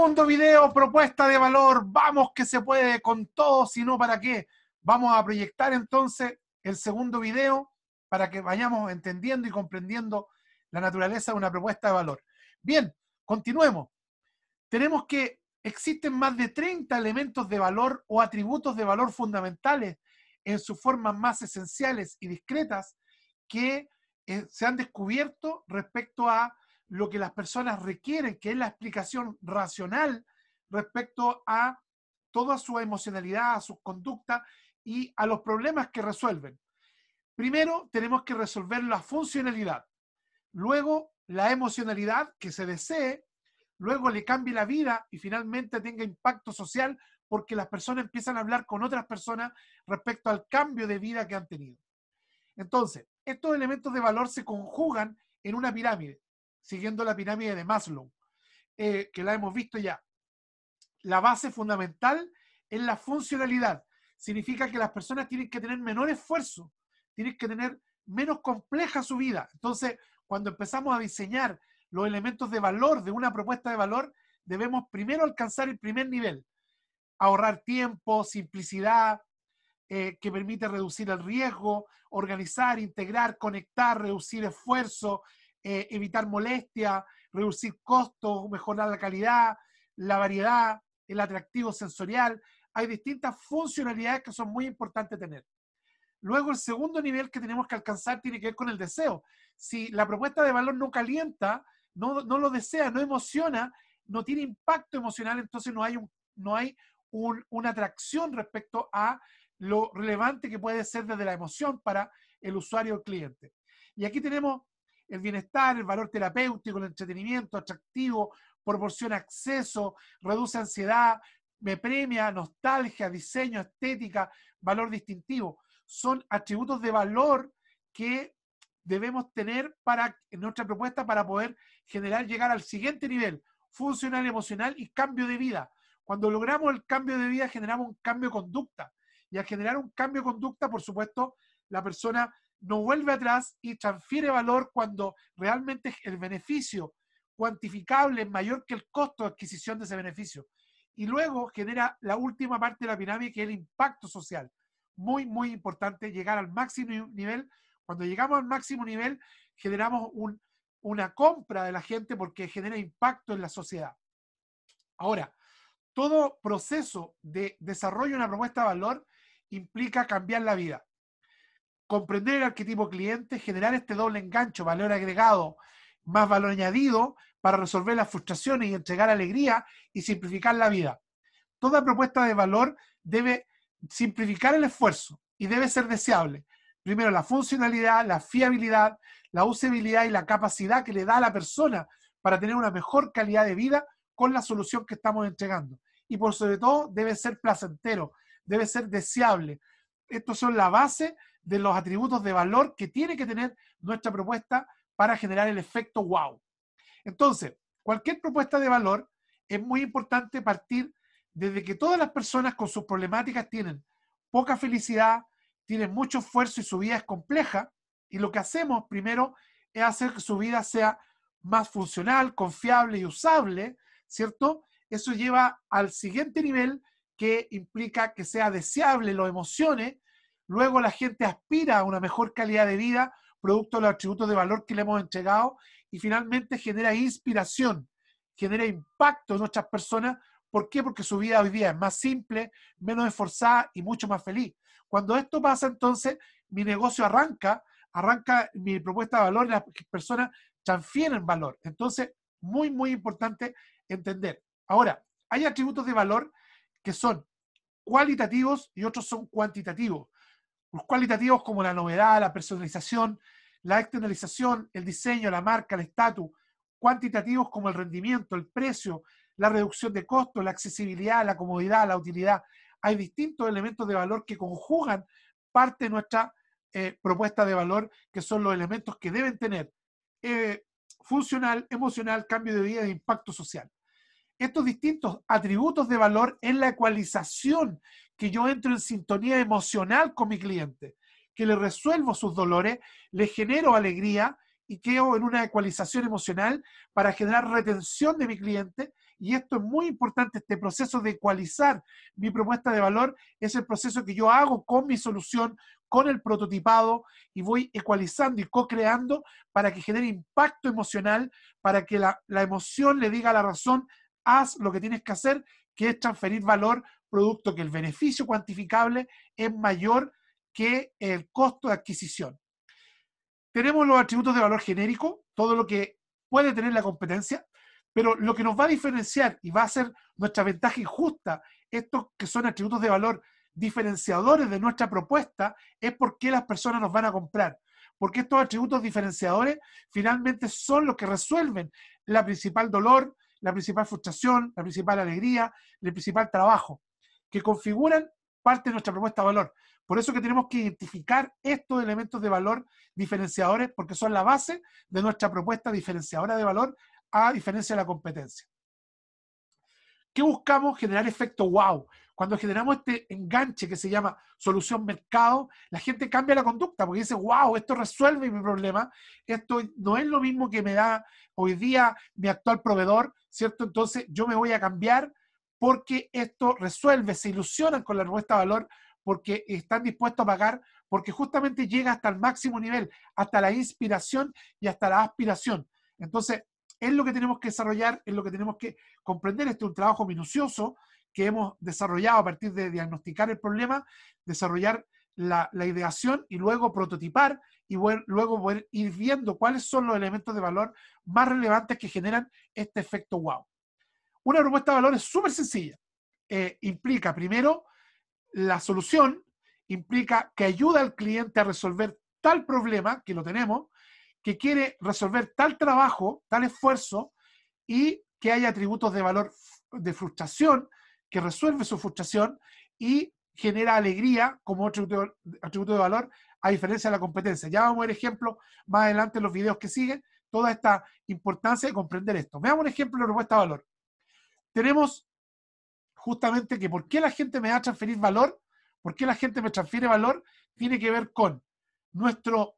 Segundo video, propuesta de valor. Vamos que se puede con todo, si no, ¿para qué? Vamos a proyectar entonces el segundo video para que vayamos entendiendo y comprendiendo la naturaleza de una propuesta de valor. Bien, continuemos. Tenemos que existen más de 30 elementos de valor o atributos de valor fundamentales en sus formas más esenciales y discretas que eh, se han descubierto respecto a lo que las personas requieren, que es la explicación racional respecto a toda su emocionalidad, a sus conductas y a los problemas que resuelven. Primero tenemos que resolver la funcionalidad, luego la emocionalidad que se desee, luego le cambie la vida y finalmente tenga impacto social porque las personas empiezan a hablar con otras personas respecto al cambio de vida que han tenido. Entonces, estos elementos de valor se conjugan en una pirámide siguiendo la pirámide de Maslow, eh, que la hemos visto ya. La base fundamental es la funcionalidad. Significa que las personas tienen que tener menor esfuerzo, tienen que tener menos compleja su vida. Entonces, cuando empezamos a diseñar los elementos de valor de una propuesta de valor, debemos primero alcanzar el primer nivel, ahorrar tiempo, simplicidad, eh, que permite reducir el riesgo, organizar, integrar, conectar, reducir esfuerzo, eh, evitar molestia, reducir costos, mejorar la calidad, la variedad, el atractivo sensorial. Hay distintas funcionalidades que son muy importantes tener. Luego, el segundo nivel que tenemos que alcanzar tiene que ver con el deseo. Si la propuesta de valor no calienta, no, lo desea, no emociona, no tiene impacto emocional, entonces no hay, no hay una atracción respecto a lo relevante que puede ser desde la emoción para el usuario o el cliente. Y aquí tenemos el bienestar, el valor terapéutico, el entretenimiento atractivo, proporciona acceso, reduce ansiedad, me premia, nostalgia, diseño, estética, valor distintivo. Son atributos de valor que debemos tener para, en nuestra propuesta para poder generar, llegar al siguiente nivel, funcional, emocional y cambio de vida. Cuando logramos el cambio de vida, generamos un cambio de conducta. Y al generar un cambio de conducta, por supuesto, la persona no vuelve atrás y transfiere valor cuando realmente el beneficio cuantificable es mayor que el costo de adquisición de ese beneficio. Y luego genera la última parte de la pirámide, que es el impacto social. Muy, muy importante llegar al máximo nivel. Cuando llegamos al máximo nivel, generamos una compra de la gente porque genera impacto en la sociedad. Ahora, todo proceso de desarrollo de una propuesta de valor implica cambiar la vida comprender el arquetipo cliente, generar este doble engancho, valor agregado más valor añadido para resolver las frustraciones y entregar alegría y simplificar la vida. Toda propuesta de valor debe simplificar el esfuerzo y debe ser deseable. Primero, la funcionalidad, la fiabilidad, la usabilidad y la capacidad que le da a la persona para tener una mejor calidad de vida con la solución que estamos entregando. Y por sobre todo, debe ser placentero, debe ser deseable. Estos son la base de los atributos de valor que tiene que tener nuestra propuesta para generar el efecto wow. Entonces, cualquier propuesta de valor es muy importante partir desde que todas las personas con sus problemáticas tienen poca felicidad, tienen mucho esfuerzo y su vida es compleja. Y lo que hacemos primero es hacer que su vida sea más funcional, confiable y usable, ¿cierto? Eso lleva al siguiente nivel que implica que sea deseable, lo emocione, Luego la gente aspira a una mejor calidad de vida, producto de los atributos de valor que le hemos entregado, y finalmente genera inspiración, genera impacto en otras personas. ¿Por qué? Porque su vida hoy día es más simple, menos esforzada y mucho más feliz. Cuando esto pasa, entonces mi negocio arranca, arranca mi propuesta de valor y las personas transfieren valor. Entonces, muy, muy importante entender. Ahora, hay atributos de valor que son cualitativos y otros son cuantitativos. Los cualitativos como la novedad, la personalización, la externalización, el diseño, la marca, el estatus. Cuantitativos como el rendimiento, el precio, la reducción de costos, la accesibilidad, la comodidad, la utilidad. Hay distintos elementos de valor que conjugan parte de nuestra eh, propuesta de valor, que son los elementos que deben tener eh, funcional, emocional, cambio de vida e impacto social. Estos distintos atributos de valor en la ecualización que yo entro en sintonía emocional con mi cliente, que le resuelvo sus dolores, le genero alegría y quedo en una ecualización emocional para generar retención de mi cliente. Y esto es muy importante, este proceso de ecualizar mi propuesta de valor es el proceso que yo hago con mi solución, con el prototipado y voy ecualizando y co-creando para que genere impacto emocional, para que la, la emoción le diga a la razón, haz lo que tienes que hacer, que es transferir valor producto que el beneficio cuantificable es mayor que el costo de adquisición. Tenemos los atributos de valor genérico, todo lo que puede tener la competencia, pero lo que nos va a diferenciar y va a ser nuestra ventaja injusta, estos que son atributos de valor diferenciadores de nuestra propuesta, es por qué las personas nos van a comprar. Porque estos atributos diferenciadores finalmente son los que resuelven la principal dolor, la principal frustración, la principal alegría, el principal trabajo que configuran parte de nuestra propuesta de valor. Por eso que tenemos que identificar estos elementos de valor diferenciadores, porque son la base de nuestra propuesta diferenciadora de valor, a diferencia de la competencia. ¿Qué buscamos? Generar efecto wow. Cuando generamos este enganche que se llama solución mercado, la gente cambia la conducta porque dice, wow, esto resuelve mi problema, esto no es lo mismo que me da hoy día mi actual proveedor, ¿cierto? Entonces yo me voy a cambiar porque esto resuelve, se ilusionan con la respuesta de valor porque están dispuestos a pagar, porque justamente llega hasta el máximo nivel, hasta la inspiración y hasta la aspiración. Entonces, es lo que tenemos que desarrollar, es lo que tenemos que comprender. Este es un trabajo minucioso que hemos desarrollado a partir de diagnosticar el problema, desarrollar la, ideación y luego prototipar y luego poder ir viendo cuáles son los elementos de valor más relevantes que generan este efecto wow. Una propuesta de valor es súper sencilla. Eh, implica, primero, la solución, implica que ayuda al cliente a resolver tal problema, que lo tenemos, que quiere resolver tal trabajo, tal esfuerzo, y que hay atributos de valor de frustración, que resuelve su frustración y genera alegría como otro atributo de valor, a diferencia de la competencia. Ya vamos a ver ejemplos más adelante en los videos que siguen, toda esta importancia de comprender esto. Veamos un ejemplo de propuesta de valor tenemos justamente que por qué la gente me da a transferir valor, por qué la gente me transfiere valor, tiene que ver con nuestro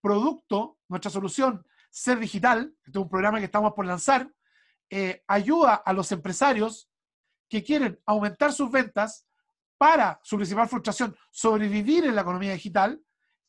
producto, nuestra solución, Ser Digital, este es un programa que estamos por lanzar, eh, ayuda a los empresarios que quieren aumentar sus ventas para su principal frustración, sobrevivir en la economía digital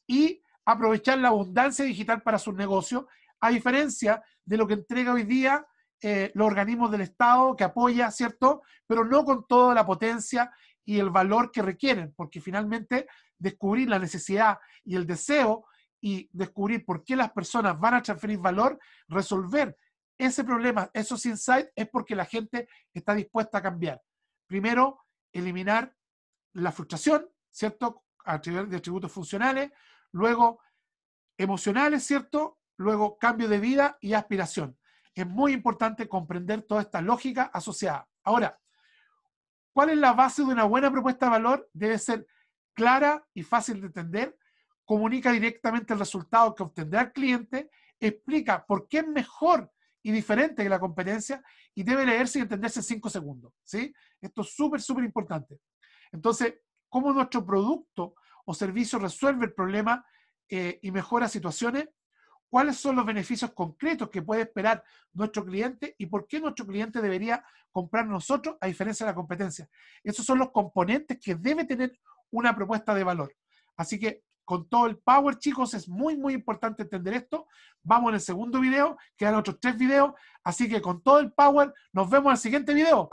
y aprovechar la abundancia digital para su negocio, a diferencia de lo que entrega hoy día eh, los organismos del Estado que apoya, ¿cierto? Pero no con toda la potencia y el valor que requieren, porque finalmente descubrir la necesidad y el deseo y descubrir por qué las personas van a transferir valor, resolver ese problema, esos insights, es porque la gente está dispuesta a cambiar. Primero, eliminar la frustración, ¿cierto? A través de atributos funcionales, luego emocionales, ¿cierto? Luego cambio de vida y aspiración es muy importante comprender toda esta lógica asociada. Ahora, ¿cuál es la base de una buena propuesta de valor? Debe ser clara y fácil de entender, comunica directamente el resultado que obtendrá el cliente, explica por qué es mejor y diferente que la competencia y debe leerse y entenderse en cinco segundos. ¿sí? Esto es súper, súper importante. Entonces, cómo nuestro producto o servicio resuelve el problema eh, y mejora situaciones cuáles son los beneficios concretos que puede esperar nuestro cliente y por qué nuestro cliente debería comprar nosotros a diferencia de la competencia. Esos son los componentes que debe tener una propuesta de valor. Así que con todo el power, chicos, es muy, muy importante entender esto. Vamos en el segundo video, quedan otros tres videos. Así que con todo el power, nos vemos en el siguiente video.